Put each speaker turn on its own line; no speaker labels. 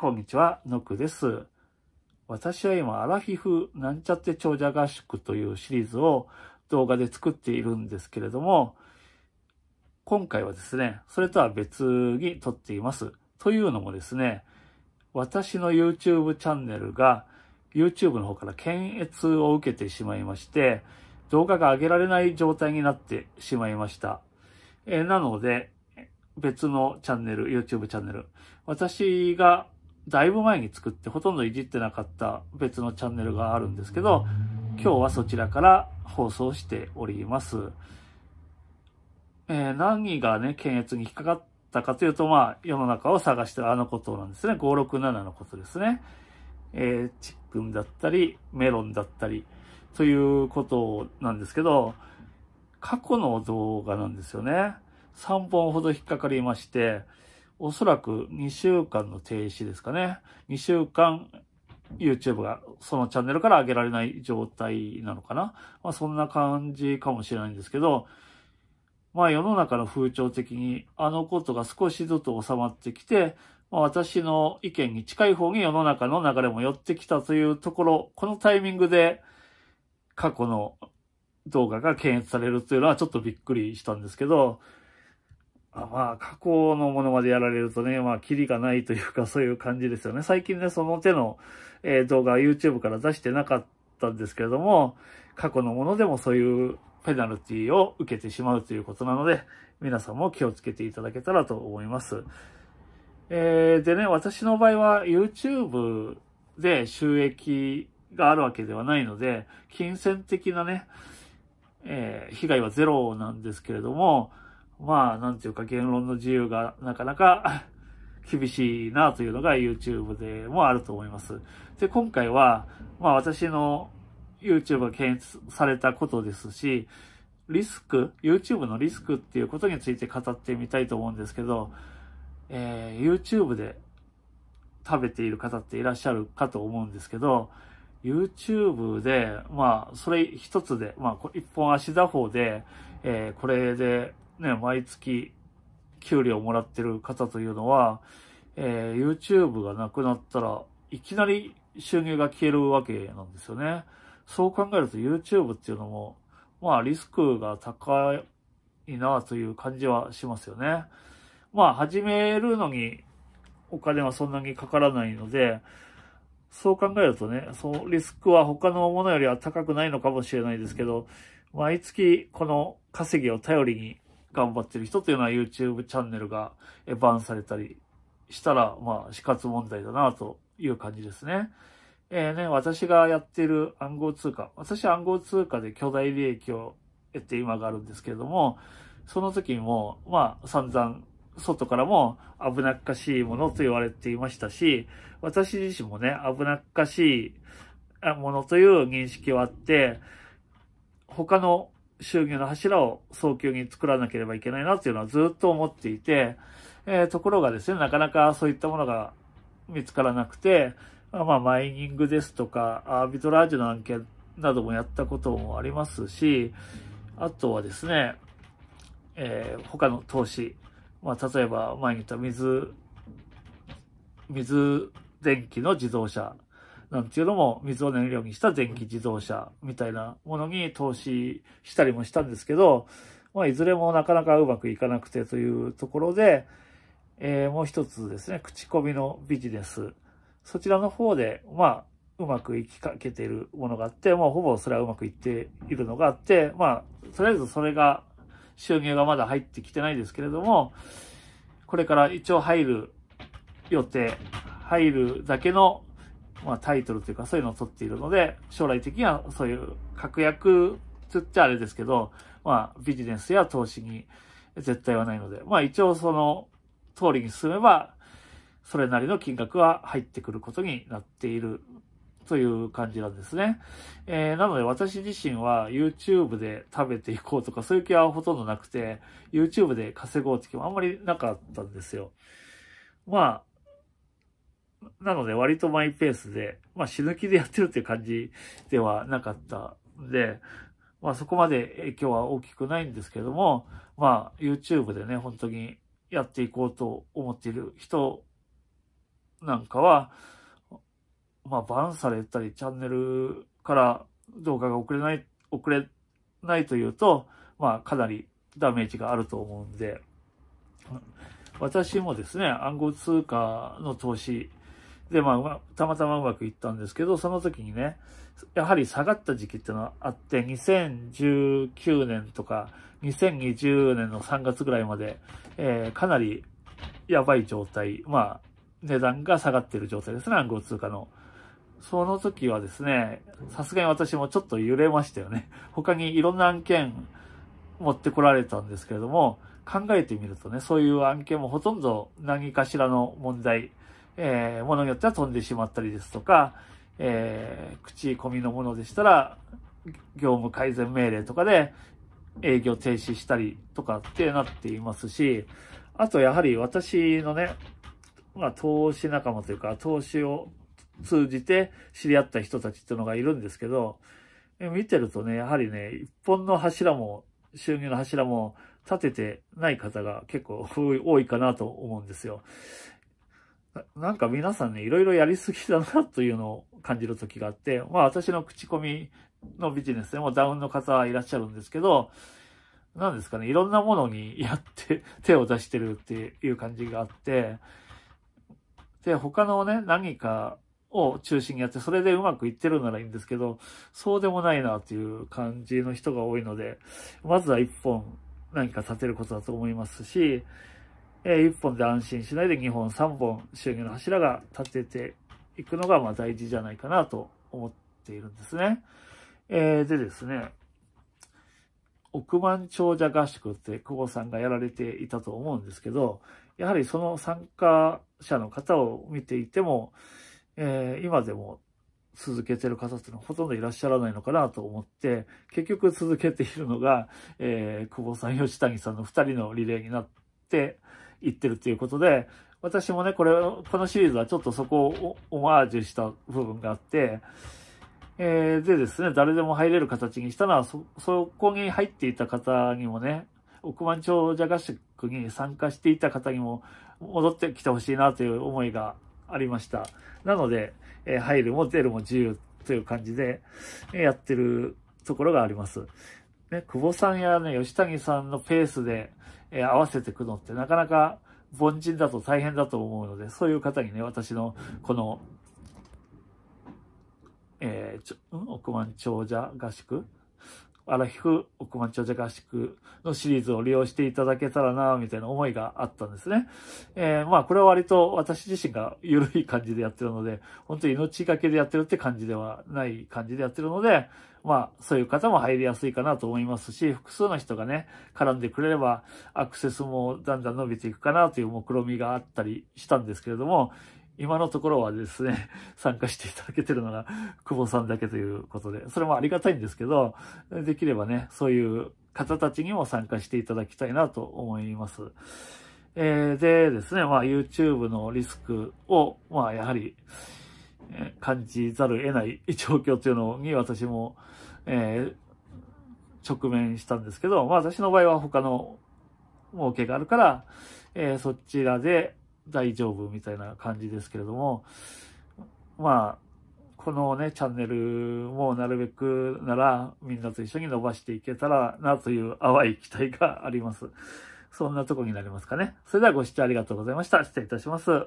こんにちは、ノクです。私は今、アラフィフなんちゃって長者合宿というシリーズを動画で作っているんですけれども、今回はですね、それとは別に撮っています。というのもですね、私の YouTube チャンネルが YouTube の方から検閲を受けてしまいまして、動画が上げられない状態になってしまいました。えなので、別のチャンネル、YouTube チャンネル、私がだいぶ前に作ってほとんどいじってなかった別のチャンネルがあるんですけど、今日はそちらから放送しております。えー、何がね、検閲に引っかかったかというと、まあ、世の中を探してるあのことなんですね。567のことですね。えー、チックンだったり、メロンだったり、ということなんですけど、過去の動画なんですよね。3本ほど引っかかりまして、おそらく2週間の停止ですかね。2週間 YouTube がそのチャンネルから上げられない状態なのかな。まあそんな感じかもしれないんですけど、まあ世の中の風潮的にあのことが少しずつ収まってきて、まあ、私の意見に近い方に世の中の流れも寄ってきたというところ、このタイミングで過去の動画が検閲されるというのはちょっとびっくりしたんですけど、まあ、過去のものまでやられるとね、まあ、キリがないというか、そういう感じですよね。最近ね、その手の、えー、動画は YouTube から出してなかったんですけれども、過去のものでもそういうペナルティを受けてしまうということなので、皆さんも気をつけていただけたらと思います。えー、でね、私の場合は YouTube で収益があるわけではないので、金銭的なね、えー、被害はゼロなんですけれども、まあ、なんていうか言論の自由がなかなか 厳しいなというのが YouTube でもあると思います。で、今回は、まあ私の YouTube が検出されたことですし、リスク、YouTube のリスクっていうことについて語ってみたいと思うんですけど、えー、YouTube で食べている方っていらっしゃるかと思うんですけど、YouTube で、まあ、それ一つで、まあ、一本足打法で、えー、これでね、毎月給料もらってる方というのは、えー、YouTube がなくなったらいきなり収入が消えるわけなんですよね。そう考えると YouTube っていうのも、まあリスクが高いなという感じはしますよね。まあ始めるのにお金はそんなにかからないので、そう考えるとね、そのリスクは他のものよりは高くないのかもしれないですけど、毎月この稼ぎを頼りに頑張ってる人というのは YouTube チャンネルがバンされたりしたら、まあ死活問題だなという感じですね。えー、ね、私がやってる暗号通貨。私暗号通貨で巨大利益を得て今があるんですけれども、その時も、まあ散々外からも危なっかしいものと言われていましたし、私自身もね、危なっかしいものという認識はあって、他の収入の柱を早急に作らなければいけないなっていうのはずっと思っていて、えー、ところがですね、なかなかそういったものが見つからなくて、まあ、マイニングですとか、アービトラージュの案件などもやったこともありますし、あとはですね、えー、他の投資、まあ、例えば前に言った水、水電気の自動車なんていうのも水を燃料にした電気自動車みたいなものに投資したりもしたんですけど、まあ、いずれもなかなかうまくいかなくてというところで、えー、もう一つですね、口コミのビジネス。そちらの方で、まあ、うまくいきかけているものがあって、もうほぼそれはうまくいっているのがあって、まあ、とりあえずそれが、収入がまだ入ってきてないですけれども、これから一応入る予定、入るだけのまあ、タイトルというかそういうのを取っているので、将来的にはそういう確約つっちゃあれですけど、まあ、ビジネスや投資に絶対はないので、まあ一応その通りに進めば、それなりの金額は入ってくることになっているという感じなんですね。えー、なので私自身は YouTube で食べていこうとかそういう気はほとんどなくて、YouTube で稼ごうって気もあんまりなかったんですよ。まあ、なので割とマイペースで、まあ死ぬ気でやってるっていう感じではなかったんで、まあそこまで影響は大きくないんですけども、まあ YouTube でね、本当にやっていこうと思っている人なんかは、まあバンされたりチャンネルから動画が送れない、送れないというと、まあかなりダメージがあると思うんで、私もですね、暗号通貨の投資で、まあ、たまたまうまくいったんですけど、その時にね、やはり下がった時期ってのはあって、2019年とか、2020年の3月ぐらいまで、えー、かなりやばい状態、まあ、値段が下がってる状態ですね、暗号通貨の。その時はですね、さすがに私もちょっと揺れましたよね。他にいろんな案件持ってこられたんですけれども、考えてみるとね、そういう案件もほとんど何かしらの問題、えー、ものによっては飛んでしまったりですとか、えー、口コミのものでしたら、業務改善命令とかで営業停止したりとかってなっていますし、あとやはり私のね、まあ投資仲間というか、投資を通じて知り合った人たちっていうのがいるんですけど、見てるとね、やはりね、一本の柱も、収入の柱も立ててない方が結構多いかなと思うんですよ。なんか皆さんね、いろいろやりすぎだなというのを感じる時があって、まあ私の口コミのビジネスでもダウンの方はいらっしゃるんですけど、なんですかね、いろんなものにやって、手を出してるっていう感じがあって、で、他のね、何かを中心にやって、それでうまくいってるならいいんですけど、そうでもないなっていう感じの人が多いので、まずは一本何か立てることだと思いますし、えー、1本で安心しないで2本、3本、収入の柱が立てていくのが、まあ、大事じゃないかなと思っているんですね。えー、でですね、億万長者合宿って久保さんがやられていたと思うんですけど、やはりその参加者の方を見ていても、えー、今でも続けてる方っていうのはほとんどいらっしゃらないのかなと思って、結局続けているのが、えー、久保さん、吉谷さんの2人のリレーになって、言ってるっていうことで、私もね、これ、このシリーズはちょっとそこをオマージュした部分があって、えー、でですね、誰でも入れる形にしたのは、そ、そこに入っていた方にもね、億万長者合宿に参加していた方にも戻ってきてほしいなという思いがありました。なので、えー、入るも出るも自由という感じで、えやってるところがあります。ね、久保さんやね、吉谷さんのペースで、えー、合わせていくのってなかなか凡人だと大変だと思うので、そういう方にね、私のこの、えー、億万長者合宿荒引く億万長者合宿のシリーズを利用していただけたらな、みたいな思いがあったんですね。えー、まあ、これは割と私自身が緩い感じでやってるので、本当に命がけでやってるって感じではない感じでやってるので、まあ、そういう方も入りやすいかなと思いますし、複数の人がね、絡んでくれれば、アクセスもだんだん伸びていくかなという目論見みがあったりしたんですけれども、今のところはですね、参加していただけてるのが、久保さんだけということで、それもありがたいんですけど、できればね、そういう方たちにも参加していただきたいなと思います。えー、でですね、まあ YouTube のリスクを、まあやはり、え感じざるを得ない 状況というのに私も、えー、直面したんですけど、まあ私の場合は他の儲けがあるから、えー、そちらで大丈夫みたいな感じですけれども、まあ、このね、チャンネルもなるべくならみんなと一緒に伸ばしていけたらなという淡い期待があります。そんなとこになりますかね。それではご視聴ありがとうございました。失礼いたします。